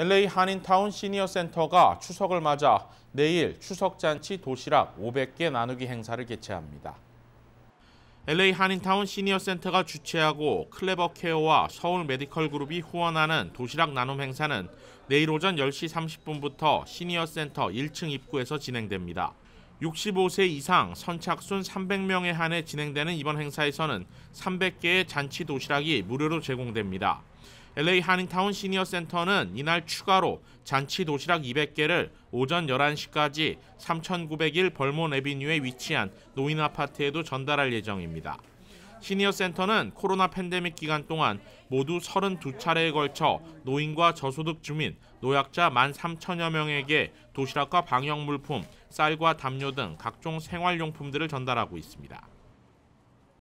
LA 한인타운 시니어 센터가 추석을 맞아 내일 추석잔치 도시락 500개 나누기 행사를 개최합니다. LA 한인타운 시니어 센터가 주최하고 클레버 케어와 서울 메디컬 그룹이 후원하는 도시락 나눔 행사는 내일 오전 10시 30분부터 시니어 센터 1층 입구에서 진행됩니다. 65세 이상 선착순 300명에 한해 진행되는 이번 행사에서는 300개의 잔치 도시락이 무료로 제공됩니다. LA 하닝타운 시니어 센터는 이날 추가로 잔치 도시락 200개를 오전 11시까지 3901 벌몬 에비뉴에 위치한 노인 아파트에도 전달할 예정입니다. 시니어 센터는 코로나 팬데믹 기간 동안 모두 32차례에 걸쳐 노인과 저소득 주민, 노약자 1만 3천여 명에게 도시락과 방역 물품, 쌀과 담요 등 각종 생활용품들을 전달하고 있습니다.